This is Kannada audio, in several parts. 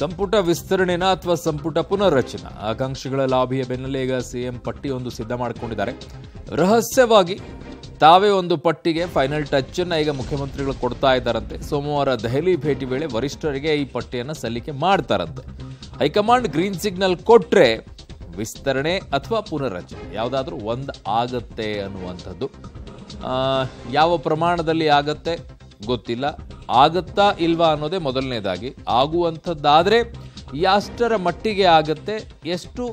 ಸಂಪುಟ ವಿಸ್ತರಣೆನ ಅಥವಾ ಸಂಪುಟ ಪುನರ್ರಚನ ಆಕಾಂಕ್ಷಿಗಳ ಲಾಭಿಯ ಬೆನ್ನಲ್ಲೇ ಈಗ ಸಿಎಂ ಪಟ್ಟಿಯೊಂದು ಸಿದ್ಧ ಮಾಡಿಕೊಂಡಿದ್ದಾರೆ ರಹಸ್ಯವಾಗಿ ತಾವೇ ಒಂದು ಪಟ್ಟಿಗೆ ಫೈನಲ್ ಟಚ್ ಅನ್ನ ಈಗ ಮುಖ್ಯಮಂತ್ರಿಗಳು ಕೊಡ್ತಾ ಇದ್ದಾರಂತೆ ಸೋಮವಾರ ದೆಹಲಿ ಭೇಟಿ ವೇಳೆ ವರಿಷ್ಠರಿಗೆ ಈ ಪಟ್ಟಿಯನ್ನು ಸಲ್ಲಿಕೆ ಮಾಡ್ತಾರಂತೆ ಹೈಕಮಾಂಡ್ ಗ್ರೀನ್ ಸಿಗ್ನಲ್ ಕೊಟ್ರೆ ವಿಸ್ತರಣೆ ಅಥವಾ ಪುನರ್ರಚನೆ ಯಾವುದಾದ್ರೂ ಒಂದು ಆಗತ್ತೆ ಅನ್ನುವಂಥದ್ದು ಯಾವ ಪ್ರಮಾಣದಲ್ಲಿ ಆಗತ್ತೆ ಗೊತ್ತಿಲ್ಲ ಆಗುತ್ತಾ ಇಲ್ವಾ ಅನ್ನೋದೇ ಮೊದಲನೇದಾಗಿ ಆಗುವಂಥದ್ದಾದರೆ ಎಷ್ಟರ ಮಟ್ಟಿಗೆ ಆಗುತ್ತೆ ಎಷ್ಟು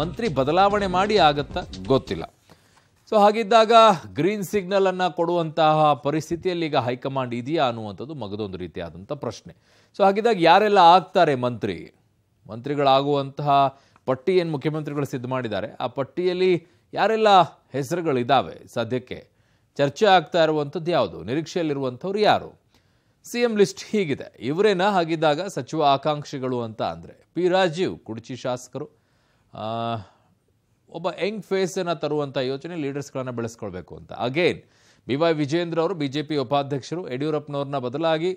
ಮಂತ್ರಿ ಬದಲಾವಣೆ ಮಾಡಿ ಆಗುತ್ತಾ ಗೊತ್ತಿಲ್ಲ ಸೊ ಹಾಗಿದ್ದಾಗ ಗ್ರೀನ್ ಸಿಗ್ನಲನ್ನು ಕೊಡುವಂತಹ ಪರಿಸ್ಥಿತಿಯಲ್ಲಿ ಈಗ ಹೈಕಮಾಂಡ್ ಇದೆಯಾ ಅನ್ನುವಂಥದ್ದು ಮಗದೊಂದು ರೀತಿಯಾದಂಥ ಪ್ರಶ್ನೆ ಸೊ ಹಾಗಿದ್ದಾಗ ಯಾರೆಲ್ಲ ಆಗ್ತಾರೆ ಮಂತ್ರಿ ಮಂತ್ರಿಗಳಾಗುವಂತಹ ಪಟ್ಟಿ ಏನು ಮುಖ್ಯಮಂತ್ರಿಗಳು ಸಿದ್ಧ ಮಾಡಿದ್ದಾರೆ ಆ ಪಟ್ಟಿಯಲ್ಲಿ ಯಾರೆಲ್ಲ ಹೆಸರುಗಳಿದ್ದಾವೆ ಸದ್ಯಕ್ಕೆ ಚರ್ಚೆ ಆಗ್ತಾ ಇರುವಂಥದ್ದು ಯಾವುದು ನಿರೀಕ್ಷೆಯಲ್ಲಿರುವಂಥವ್ರು ಯಾರು ಸಿ ಎಂ ಲಿಸ್ಟ್ ಹೀಗಿದೆ ಇವರೇನ ಹಾಗಿದ್ದಾಗ ಸಚಿವ ಆಕಾಂಕ್ಷಿಗಳು ಅಂತ ಅಂದರೆ ಪಿ ರಾಜೀವ್ ಕುಡಚಿ ಶಾಸಕರು ಒಬ್ಬ ಯಂಗ್ ಫೇಸನ್ನು ತರುವಂಥ ಯೋಚನೆ ಲೀಡರ್ಸ್ಗಳನ್ನು ಬೆಳೆಸ್ಕೊಳ್ಬೇಕು ಅಂತ ಅಗೇನ್ ಬಿ ವೈ ವಿಜೇಂದ್ರ ಅವರು ಬಿ ಜೆ ಪಿ ಉಪಾಧ್ಯಕ್ಷರು ಯಡಿಯೂರಪ್ಪನವ್ರನ್ನ ಬದಲಾಗಿ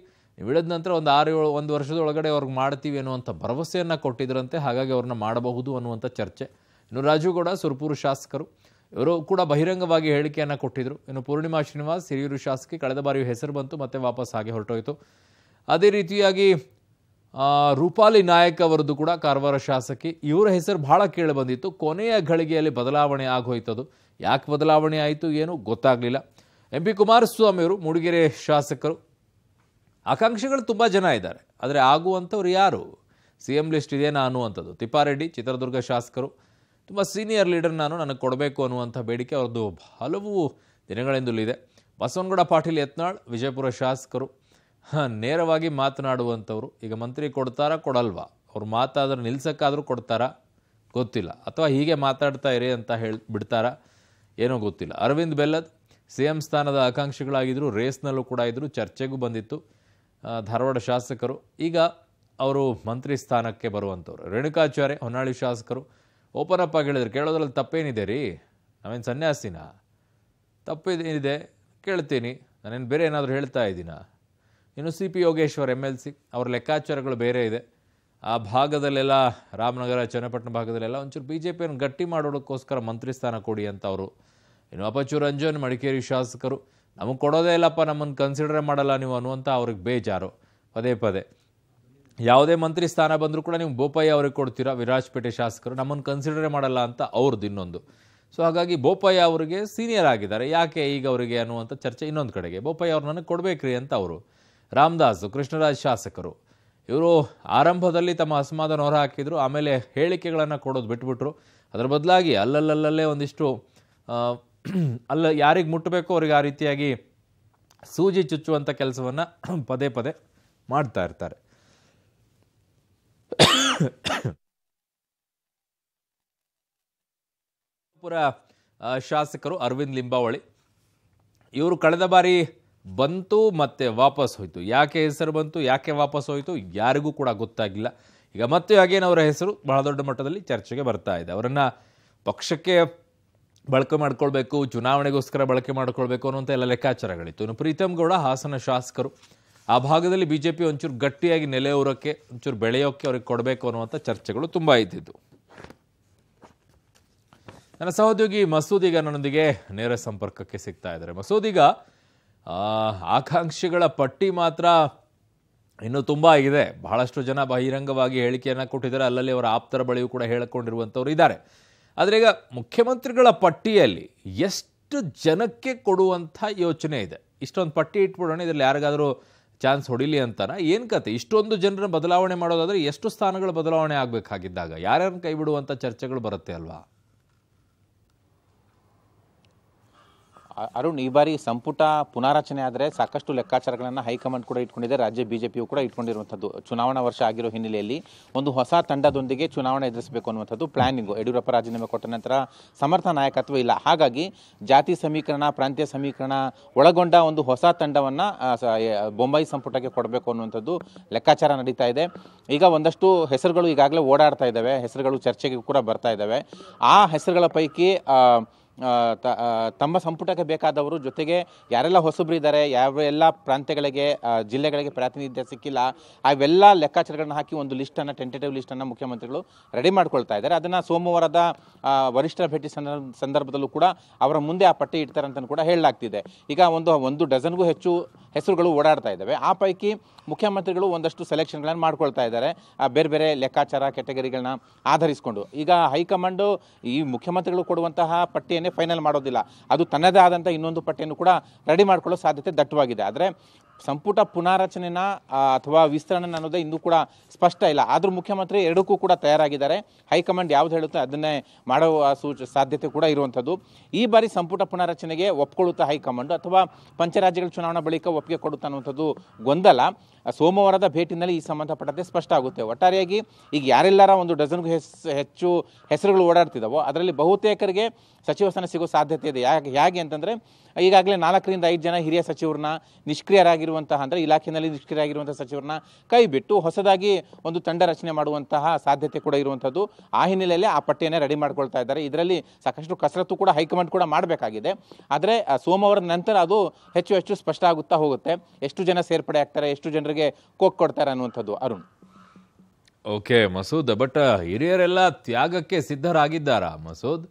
ಇಳಿದ ನಂತರ ಒಂದು ಆರು ಏಳು ಒಂದು ವರ್ಷದೊಳಗಡೆ ಅವ್ರಿಗೆ ಮಾಡ್ತೀವಿ ಅನ್ನುವಂಥ ಭರವಸೆಯನ್ನು ಕೊಟ್ಟಿದ್ರಂತೆ ಹಾಗಾಗಿ ಅವ್ರನ್ನ ಮಾಡಬಹುದು ಅನ್ನುವಂಥ ಚರ್ಚೆ ಇನ್ನು ರಾಜು ಗೌಡ ಸುರಪೂರು ಶಾಸಕರು ಇವರು ಕೂಡ ಬಹಿರಂಗವಾಗಿ ಹೇಳಿಕೆಯನ್ನು ಕೊಟ್ಟಿದ್ದರು ಇನ್ನು ಪೂರ್ಣಿಮಾ ಶ್ರೀನಿವಾಸ್ ಹಿರಿಯೂರು ಶಾಸಕಿ ಕಳೆದ ಬಾರಿ ಹೆಸರು ಬಂತು ಮತ್ತೆ ವಾಪಸ್ ಹಾಗೆ ಹೊರಟೋಯಿತು ಅದೇ ರೀತಿಯಾಗಿ ರೂಪಾಲಿ ನಾಯಕ್ ಅವರದ್ದು ಕೂಡ ಕಾರವಾರ ಶಾಸಕಿ ಇವರ ಹೆಸರು ಬಹಳ ಕೇಳಿ ಬಂದಿತ್ತು ಕೊನೆಯ ಘಳಿಗೆಯಲ್ಲಿ ಬದಲಾವಣೆ ಆಗೋಯ್ತದು ಯಾಕೆ ಬದಲಾವಣೆ ಆಯಿತು ಏನು ಗೊತ್ತಾಗಲಿಲ್ಲ ಎಂ ಪಿ ಕುಮಾರಸ್ವಾಮಿ ಅವರು ಮೂಡಿಗೆರೆ ಶಾಸಕರು ಆಕಾಂಕ್ಷಿಗಳು ತುಂಬ ಜನ ಇದ್ದಾರೆ ಆದರೆ ಆಗುವಂಥವ್ರು ಯಾರು ಸಿ ಎಂ ಲಿಸ್ಟ್ ಇದೇನಾ ಅನ್ನುವಂಥದ್ದು ತಿಪ್ಪಾರೆಡ್ಡಿ ಚಿತ್ರದುರ್ಗ ಶಾಸಕರು ತುಂಬ ಸೀನಿಯರ್ ಲೀಡರ್ ನಾನು ನನಗೆ ಕೊಡಬೇಕು ಅನ್ನುವಂಥ ಬೇಡಿಕೆ ಅವ್ರದ್ದು ಹಲವು ದಿನಗಳಿಂದಲಿದೆ ಬಸವನಗೌಡ ಪಾಟೀಲ್ ಯತ್ನಾಳ್ ವಿಜಯಪುರ ಶಾಸಕರು ನೇರವಾಗಿ ಮಾತನಾಡುವಂಥವ್ರು ಈಗ ಮಂತ್ರಿ ಕೊಡ್ತಾರಾ ಕೊಡಲ್ವಾ ಅವ್ರು ಮಾತಾದ್ರೆ ನಿಲ್ಸೋಕ್ಕಾದರೂ ಕೊಡ್ತಾರಾ ಗೊತ್ತಿಲ್ಲ ಅಥವಾ ಹೀಗೆ ಮಾತಾಡ್ತಾ ಇರಿ ಅಂತ ಹೇಳಿ ಬಿಡ್ತಾರಾ ಏನೋ ಗೊತ್ತಿಲ್ಲ ಅರವಿಂದ್ ಬೆಲ್ಲದ್ ಸಿ ಎಂ ಸ್ಥಾನದ ಆಕಾಂಕ್ಷಿಗಳಾಗಿದ್ದರು ರೇಸ್ನಲ್ಲೂ ಕೂಡ ಇದ್ದರು ಚರ್ಚೆಗೂ ಬಂದಿತ್ತು ಧಾರವಾಡ ಶಾಸಕರು ಈಗ ಅವರು ಮಂತ್ರಿ ಸ್ಥಾನಕ್ಕೆ ಬರುವಂಥವ್ರು ರೇಣುಕಾಚಾರ್ಯ ಹೊನ್ನಾಳಿ ಶಾಸಕರು ಓಪನ್ ಅಪ್ ಹೇಳಿದ್ರು ಕೇಳೋದ್ರಲ್ಲಿ ತಪ್ಪೇನಿದೆ ರೀ ನಾವೇನು ಸನ್ಯಾಸಿನ ತಪ್ಪಿದೇನಿದೆ ಕೇಳ್ತೀನಿ ನಾನೇನು ಬೇರೆ ಏನಾದರೂ ಹೇಳ್ತಾ ಇದ್ದೀನ ಇನ್ನು C P Yogeshwar M L C ಅವ್ರ ಲೆಕ್ಕಾಚಾರಗಳು ಬೇರೆ ಇದೆ ಆ ಭಾಗದಲ್ಲೆಲ್ಲ ರಾಮನಗರ ಚನ್ನಪಟ್ಟಣ ಭಾಗದಲ್ಲೆಲ್ಲ ಒಂಚೂರು ಬಿ ಜೆ ಪಿಯನ್ನು ಗಟ್ಟಿ ಮಾಡೋದಕ್ಕೋಸ್ಕರ ಮಂತ್ರಿ ಸ್ಥಾನ ಕೊಡಿ ಅಂತ ಅವರು ಇನ್ನು ಅಪಚು ರಂಜನ್ ಮಡಿಕೇರಿ ಶಾಸಕರು ನಮಗೆ ಕೊಡೋದೇ ಇಲ್ಲಪ್ಪ ನಮ್ಮನ್ನು ಕನ್ಸಿಡರೇ ಮಾಡಲ್ಲ ನೀವು ಅನ್ನುವಂಥ ಅವ್ರಿಗೆ ಬೇಜಾರು ಪದೇ ಪದೇ ಯಾವುದೇ ಮಂತ್ರಿ ಸ್ಥಾನ ಬಂದರೂ ಕೂಡ ನೀವು ಬೋಪಯ್ಯ ಅವ್ರಿಗೆ ಕೊಡ್ತೀರಾ ವಿರಾಜಪೇಟೆ ಶಾಸಕರು ನಮ್ಮನ್ನು ಕನ್ಸಿಡರೇ ಮಾಡಲ್ಲ ಅಂತ ಅವ್ರದ್ದು ಇನ್ನೊಂದು ಸೊ ಹಾಗಾಗಿ ಬೋಪಯ್ಯ ಅವರಿಗೆ ಸೀನಿಯರ್ ಆಗಿದ್ದಾರೆ ಯಾಕೆ ಈಗ ಅವರಿಗೆ ಅನ್ನುವಂಥ ಚರ್ಚೆ ಇನ್ನೊಂದು ಕಡೆಗೆ ಬೋಪಯ್ಯ ಅವ್ರು ನನಗೆ ಕೊಡಬೇಕ್ರಿ ಅಂತ ಅವರು ರಾಮದಾಸ್ ಕೃಷ್ಣರಾಜ್ ಶಾಸಕರು ಇವರು ಆರಂಭದಲ್ಲಿ ತಮ್ಮ ಅಸಮಾಧಾನ ಹೊರ ಹಾಕಿದರು ಆಮೇಲೆ ಹೇಳಿಕೆಗಳನ್ನು ಕೊಡೋದು ಬಿಟ್ಬಿಟ್ರು ಅದರ ಬದಲಾಗಿ ಅಲ್ಲಲ್ಲಲ್ಲಲ್ಲೇ ಒಂದಿಷ್ಟು ಅಲ್ಲ ಯಾರಿಗೆ ಮುಟ್ಟಬೇಕು ಅವ್ರಿಗೆ ಆ ರೀತಿಯಾಗಿ ಸೂಜಿ ಚುಚ್ಚುವಂಥ ಕೆಲಸವನ್ನು ಪದೇ ಪದೇ ಮಾಡ್ತಾ ಇರ್ತಾರೆ ಪುರ ಶಾಸಕರು ಅರವಿಂದ್ ಲಿಂಬಾವಳಿ ಇವರು ಕಳೆದ ಬಾರಿ ಬಂತು ಮತ್ತೆ ವಾಪಸ್ ಹೋಯ್ತು ಯಾಕೆ ಹೆಸರು ಬಂತು ಯಾಕೆ ವಾಪಸ್ ಹೋಯ್ತು ಯಾರಿಗೂ ಕೂಡ ಗೊತ್ತಾಗಿಲ್ಲ ಈಗ ಮತ್ತೆ ಹಾಗೇನು ಅವರ ಹೆಸರು ಬಹಳ ದೊಡ್ಡ ಮಟ್ಟದಲ್ಲಿ ಚರ್ಚೆಗೆ ಬರ್ತಾ ಇದೆ ಅವರನ್ನು ಪಕ್ಷಕ್ಕೆ ಬಳಕೆ ಮಾಡ್ಕೊಳ್ಬೇಕು ಚುನಾವಣೆಗೋಸ್ಕರ ಬಳಕೆ ಮಾಡ್ಕೊಳ್ಬೇಕು ಅನ್ನುವಂಥ ಎಲ್ಲ ಲೆಕ್ಕಾಚಾರಗಳಿತ್ತು ಇನ್ನು ಪ್ರೀತಮ್ ಗೌಡ ಹಾಸನ ಶಾಸಕರು ಆ ಭಾಗದಲ್ಲಿ ಬಿ ಜೆ ಪಿ ಒಂಚೂರು ಗಟ್ಟಿಯಾಗಿ ನೆಲೆಯೂರಕ್ಕೆ ಒಂಚೂರು ಬೆಳೆಯೋಕ್ಕೆ ಅವ್ರಿಗೆ ಕೊಡಬೇಕು ಅನ್ನುವಂಥ ಚರ್ಚೆಗಳು ತುಂಬ ಇದ್ದಿದ್ದು ನನ್ನ ಸಹೋದ್ಯೋಗಿ ಮಸೂದಿಗ ನನ್ನೊಂದಿಗೆ ನೇರ ಸಂಪರ್ಕಕ್ಕೆ ಸಿಗ್ತಾ ಇದ್ದಾರೆ ಮಸೂದೀಗ ಆಕಾಂಕ್ಷಿಗಳ ಪಟ್ಟಿ ಮಾತ್ರ ಇನ್ನೂ ತುಂಬ ಇದೆ ಬಹಳಷ್ಟು ಜನ ಬಹಿರಂಗವಾಗಿ ಹೇಳಿಕೆಯನ್ನು ಕೊಟ್ಟಿದ್ದಾರೆ ಅಲ್ಲಲ್ಲಿ ಅವರ ಆಪ್ತರ ಬಳಿಯೂ ಕೂಡ ಹೇಳಿಕೊಂಡಿರುವಂಥವ್ರು ಇದ್ದಾರೆ ಆದರೆ ಈಗ ಮುಖ್ಯಮಂತ್ರಿಗಳ ಪಟ್ಟಿಯಲ್ಲಿ ಎಷ್ಟು ಜನಕ್ಕೆ ಕೊಡುವಂಥ ಯೋಚನೆ ಇದೆ ಇಷ್ಟೊಂದು ಪಟ್ಟಿ ಇಟ್ಬಿಡೋಣ ಇದರಲ್ಲಿ ಯಾರಿಗಾದರೂ ಚಾನ್ಸ್ ಹೊಡಿಲಿ ಅಂತಾನ ಏನು ಕತೆ ಇಷ್ಟೊಂದು ಜನರನ್ನ ಬದಲಾವಣೆ ಮಾಡೋದಾದರೆ ಎಷ್ಟು ಸ್ಥಾನಗಳ ಬದಲಾವಣೆ ಆಗ್ಬೇಕಾಗಿದ್ದಾಗ ಯಾರ್ಯಾರನ್ನ ಕೈ ಬಿಡುವಂಥ ಚರ್ಚೆಗಳು ಬರುತ್ತೆ ಅಲ್ವಾ ಅರುಣ್ ಈ ಬಾರಿ ಸಂಪುಟ ಪುನಾರಚನೆ ಆದರೆ ಸಾಕಷ್ಟು ಲೆಕ್ಕಾಚಾರಗಳನ್ನು ಹೈಕಮಾಂಡ್ ಕೂಡ ಇಟ್ಕೊಂಡಿದೆ ರಾಜ್ಯ ಬಿಜೆಪಿಯು ಕೂಡ ಇಟ್ಕೊಂಡಿರುವಂಥದ್ದು ಚುನಾವಣಾ ವರ್ಷ ಆಗಿರೋ ಹಿನ್ನೆಲೆಯಲ್ಲಿ ಒಂದು ಹೊಸ ತಂಡದೊಂದಿಗೆ ಚುನಾವಣೆ ಎದುರಿಸಬೇಕು ಅನ್ನುವಂಥದ್ದು ಪ್ಲಾನಿಂಗು ಯಡಿಯೂರಪ್ಪ ರಾಜೀನಾಮೆ ಕೊಟ್ಟ ನಂತರ ಸಮರ್ಥ ನಾಯಕತ್ವ ಇಲ್ಲ ಹಾಗಾಗಿ ಜಾತಿ ಸಮೀಕರಣ ಪ್ರಾಂತ್ಯ ಸಮೀಕರಣ ಒಳಗೊಂಡ ಒಂದು ಹೊಸ ತಂಡವನ್ನು ಬೊಂಬಾಯಿ ಸಂಪುಟಕ್ಕೆ ಕೊಡಬೇಕು ಅನ್ನುವಂಥದ್ದು ಲೆಕ್ಕಾಚಾರ ನಡೀತಾ ಇದೆ ಈಗ ಒಂದಷ್ಟು ಹೆಸರುಗಳು ಈಗಾಗಲೇ ಓಡಾಡ್ತಾ ಇದ್ದಾವೆ ಹೆಸರುಗಳು ಚರ್ಚೆಗೆ ಕೂಡ ಬರ್ತಾ ಇದ್ದಾವೆ ಆ ಹೆಸರುಗಳ ಪೈಕಿ ತಮ್ಮ ಸಂಪುಟಕ್ಕೆ ಬೇಕಾದವರು ಜೊತೆಗೆ ಯಾರೆಲ್ಲ ಇದ್ದಾರೆ ಯಾವ ಎಲ್ಲ ಪ್ರಾಂತ್ಯಗಳಿಗೆ ಜಿಲ್ಲೆಗಳಿಗೆ ಪ್ರಾತಿನಿಧ್ಯ ಸಿಕ್ಕಿಲ್ಲ ಅವೆಲ್ಲ ಲೆಕ್ಕಾಚಾರಗಳನ್ನ ಹಾಕಿ ಒಂದು ಲಿಸ್ಟನ್ನು ಟೆಂಟೇಟಿವ್ ಲಿಸ್ಟನ್ನು ಮುಖ್ಯಮಂತ್ರಿಗಳು ರೆಡಿ ಮಾಡ್ಕೊಳ್ತಾ ಇದ್ದಾರೆ ಅದನ್ನು ಸೋಮವಾರದ ವರಿಷ್ಠರ ಭೇಟಿ ಸಂದರ್ಭದಲ್ಲೂ ಕೂಡ ಅವರ ಮುಂದೆ ಆ ಪಟ್ಟಿ ಇಡ್ತಾರೆ ಅಂತಲೂ ಕೂಡ ಹೇಳಲಾಗ್ತಿದೆ ಈಗ ಒಂದು ಒಂದು ಡಜನ್ಗೂ ಹೆಚ್ಚು ಹೆಸರುಗಳು ಓಡಾಡ್ತಾ ಇದ್ದಾವೆ ಆ ಪೈಕಿ ಮುಖ್ಯಮಂತ್ರಿಗಳು ಒಂದಷ್ಟು ಸೆಲೆಕ್ಷನ್ಗಳನ್ನು ಮಾಡ್ಕೊಳ್ತಾ ಇದ್ದಾರೆ ಬೇರೆ ಬೇರೆ ಲೆಕ್ಕಾಚಾರ ಕ್ಯಾಟಗರಿಗಳನ್ನ ಆಧರಿಸಿಕೊಂಡು ಈಗ ಹೈಕಮಾಂಡು ಈ ಮುಖ್ಯಮಂತ್ರಿಗಳು ಕೊಡುವಂತಹ ಪಟ್ಟಿಯನ್ನೇ ಫೈನಲ್ ಮಾಡೋದಿಲ್ಲ ಅದು ತನ್ನದೇ ಆದಂಥ ಇನ್ನೊಂದು ಪಟ್ಟಿಯನ್ನು ಕೂಡ ರೆಡಿ ಮಾಡ್ಕೊಳ್ಳೋ ಸಾಧ್ಯತೆ ದಟ್ಟವಾಗಿದೆ ಆದರೆ ಸಂಪುಟ ಪುನಾರಚನೆನ ಅಥವಾ ವಿಸ್ತರಣೆ ಅನ್ನೋದೇ ಇನ್ನೂ ಕೂಡ ಸ್ಪಷ್ಟ ಇಲ್ಲ ಆದರೂ ಮುಖ್ಯಮಂತ್ರಿ ಎರಡಕ್ಕೂ ಕೂಡ ತಯಾರಾಗಿದ್ದಾರೆ ಹೈಕಮಾಂಡ್ ಯಾವ್ದು ಹೇಳುತ್ತೆ ಅದನ್ನೇ ಮಾಡುವ ಸೂಚ ಸಾಧ್ಯತೆ ಕೂಡ ಇರುವಂಥದ್ದು ಈ ಬಾರಿ ಸಂಪುಟ ಪುನಾರಚನೆಗೆ ಒಪ್ಕೊಳ್ಳುತ್ತಾ ಹೈಕಮಾಂಡ್ ಅಥವಾ ಪಂಚರಾಜ್ಯಗಳ ಚುನಾವಣಾ ಬಳಿಕ ಒಪ್ಪಿಗೆ ಕೊಡುತ್ತಾ ಅನ್ನುವಂಥದ್ದು ಗೊಂದಲ ಸೋಮವಾರದ ಭೇಟಿನಲ್ಲಿ ಈ ಸಂಬಂಧಪಟ್ಟಂತೆ ಸ್ಪಷ್ಟ ಆಗುತ್ತೆ ಒಟ್ಟಾರೆಯಾಗಿ ಈಗ ಯಾರೆಲ್ಲರ ಒಂದು ಡಜನ್ಗೂ ಹೆಸ್ ಹೆಚ್ಚು ಹೆಸರುಗಳು ಓಡಾಡ್ತಿದ್ದಾವೋ ಅದರಲ್ಲಿ ಬಹುತೇಕರಿಗೆ ಸಚಿವ ಸ್ಥಾನ ಸಿಗೋ ಸಾಧ್ಯತೆ ಇದೆ ಯಾಕೆ ಹೇಗೆ ಅಂತಂದರೆ ಈಗಾಗಲೇ ನಾಲ್ಕರಿಂದ ಐದು ಜನ ಹಿರಿಯ ಸಚಿವರನ್ನ ನಿಷ್ಕ್ರಿಯರಾಗಿರುವಂತಹ ಅಂದರೆ ಇಲಾಖೆಯಲ್ಲಿ ನಿಷ್ಕ್ರಿಯರಾಗಿರುವಂಥ ಸಚಿವರನ್ನ ಕೈ ಬಿಟ್ಟು ಹೊಸದಾಗಿ ಒಂದು ತಂಡ ರಚನೆ ಮಾಡುವಂತಹ ಸಾಧ್ಯತೆ ಕೂಡ ಇರುವಂಥದ್ದು ಆ ಹಿನ್ನೆಲೆಯಲ್ಲಿ ಆ ಪಟ್ಟಿಯನ್ನೇ ರೆಡಿ ಮಾಡ್ಕೊಳ್ತಾ ಇದ್ದಾರೆ ಇದರಲ್ಲಿ ಸಾಕಷ್ಟು ಕಸರತ್ತು ಕೂಡ ಹೈಕಮಾಂಡ್ ಕೂಡ ಮಾಡಬೇಕಾಗಿದೆ ಆದರೆ ಸೋಮವಾರದ ನಂತರ ಅದು ಹೆಚ್ಚು ಹೆಚ್ಚು ಸ್ಪಷ್ಟ ಆಗುತ್ತಾ ಹೋಗುತ್ತೆ ಎಷ್ಟು ಜನ ಸೇರ್ಪಡೆ ಆಗ್ತಾರೆ ಎಷ್ಟು ಜನರಿಗೆ ಯಾರಿಗೆ ಕೊಕ್ ಕೊಡ್ತಾರೆ ಅನ್ನುವಂಥದ್ದು ಅರುಣ್ ಓಕೆ ಮಸೂದ್ ಬಟ್ ಹಿರಿಯರೆಲ್ಲ ತ್ಯಾಗಕ್ಕೆ ಸಿದ್ಧರಾಗಿದ್ದಾರಾ ಮಸೂದ್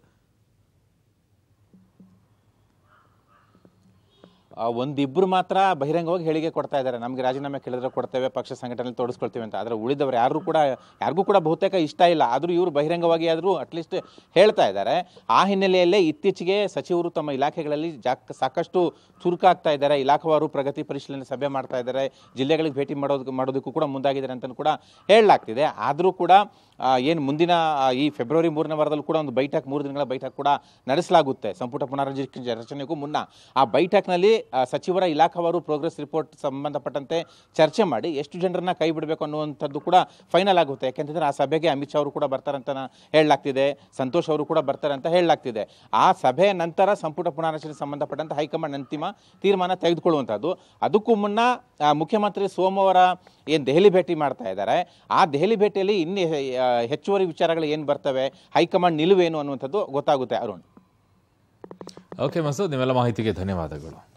ಒಂದಿಬ್ಬರು ಮಾತ್ರ ಬಹಿರಂಗವಾಗಿ ಹೇಳಿಕೆ ಕೊಡ್ತಾ ಇದ್ದಾರೆ ನಮಗೆ ರಾಜೀನಾಮೆ ಕೇಳಿದ್ರೆ ಕೊಡ್ತೇವೆ ಪಕ್ಷ ಸಂಘಟನೆ ತೋರಿಸ್ಕೊಳ್ತೇವೆ ಅಂತ ಆದರೆ ಉಳಿದವರು ಯಾರು ಕೂಡ ಯಾರಿಗೂ ಕೂಡ ಬಹುತೇಕ ಇಷ್ಟ ಇಲ್ಲ ಆದರೂ ಇವರು ಬಹಿರಂಗವಾಗಿ ಆದರೂ ಅಟ್ಲೀಸ್ಟ್ ಹೇಳ್ತಾ ಇದ್ದಾರೆ ಆ ಹಿನ್ನೆಲೆಯಲ್ಲೇ ಇತ್ತೀಚೆಗೆ ಸಚಿವರು ತಮ್ಮ ಇಲಾಖೆಗಳಲ್ಲಿ ಜಾಕ್ ಸಾಕಷ್ಟು ಚುರುಕಾಗ್ತಾ ಇದ್ದಾರೆ ಇಲಾಖಾವಾರು ಪ್ರಗತಿ ಪರಿಶೀಲನೆ ಸಭೆ ಮಾಡ್ತಾ ಇದ್ದಾರೆ ಜಿಲ್ಲೆಗಳಿಗೆ ಭೇಟಿ ಮಾಡೋದು ಮಾಡೋದಕ್ಕೂ ಕೂಡ ಮುಂದಾಗಿದ್ದಾರೆ ಅಂತಲೂ ಕೂಡ ಹೇಳಲಾಗ್ತಿದೆ ಆದರೂ ಕೂಡ ಏನು ಮುಂದಿನ ಈ ಫೆಬ್ರವರಿ ಮೂರನೇ ವಾರದಲ್ಲೂ ಕೂಡ ಒಂದು ಬೈಠಕ್ ಮೂರು ದಿನಗಳ ಬೈಠಕ್ ಕೂಡ ನಡೆಸಲಾಗುತ್ತೆ ಸಂಪುಟ ಪುನರ್ ರಚನೆಗೂ ಮುನ್ನ ಆ ಬೈಠಕ್ನಲ್ಲಿ ಸಚಿವರ ಇಲಾಖಾವಾರು ಪ್ರೋಗ್ರೆಸ್ ರಿಪೋರ್ಟ್ ಸಂಬಂಧಪಟ್ಟಂತೆ ಚರ್ಚೆ ಮಾಡಿ ಎಷ್ಟು ಜನರನ್ನ ಕೈ ಬಿಡಬೇಕು ಅನ್ನುವಂಥದ್ದು ಕೂಡ ಫೈನಲ್ ಆಗುತ್ತೆ ಯಾಕೆಂತಂದ್ರೆ ಆ ಸಭೆಗೆ ಅಮಿತ್ ಶಾ ಅವರು ಕೂಡ ಬರ್ತಾರಂತ ಹೇಳಲಾಗ್ತಿದೆ ಸಂತೋಷ್ ಅವರು ಕೂಡ ಬರ್ತಾರೆ ಅಂತ ಹೇಳಲಾಗ್ತಿದೆ ಆ ಸಭೆ ನಂತರ ಸಂಪುಟ ಪುನಾರಚನೆ ಸಂಬಂಧಪಟ್ಟಂತೆ ಹೈಕಮಾಂಡ್ ಅಂತಿಮ ತೀರ್ಮಾನ ತೆಗೆದುಕೊಳ್ಳುವಂಥದ್ದು ಅದಕ್ಕೂ ಮುನ್ನ ಮುಖ್ಯಮಂತ್ರಿ ಸೋಮವಾರ ಏನು ದೆಹಲಿ ಭೇಟಿ ಮಾಡ್ತಾ ಇದ್ದಾರೆ ಆ ದೆಹಲಿ ಭೇಟಿಯಲ್ಲಿ ಇನ್ನು ಹೆಚ್ಚುವರಿ ವಿಚಾರಗಳು ಏನು ಬರ್ತವೆ ಹೈಕಮಾಂಡ್ ನಿಲುವೇನು ಅನ್ನುವಂಥದ್ದು ಗೊತ್ತಾಗುತ್ತೆ ಅರುಣ್ ಓಕೆ ಮಸೂದ್ ನಿಮ್ಮೆಲ್ಲ ಮಾಹಿತಿಗೆ ಧನ್ಯವಾದಗಳು